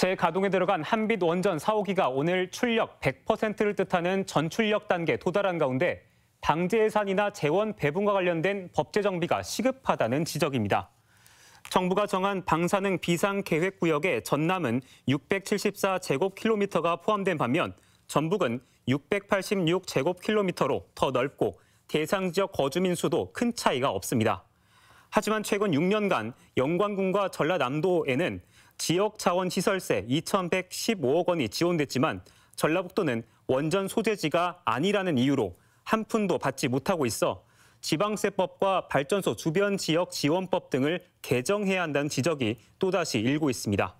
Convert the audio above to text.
재가동에 들어간 한빛 원전 4호기가 오늘 출력 100%를 뜻하는 전출력 단계 도달한 가운데 방제 예산이나 재원 배분과 관련된 법제 정비가 시급하다는 지적입니다. 정부가 정한 방사능 비상계획구역의 전남은 674제곱킬로미터가 포함된 반면 전북은 686제곱킬로미터로 더 넓고 대상 지역 거주민 수도 큰 차이가 없습니다. 하지만 최근 6년간 영광군과 전라남도에는 지역 차원 시설세 2,115억 원이 지원됐지만 전라북도는 원전 소재지가 아니라는 이유로 한 푼도 받지 못하고 있어 지방세법과 발전소 주변 지역 지원법 등을 개정해야 한다는 지적이 또다시 일고 있습니다.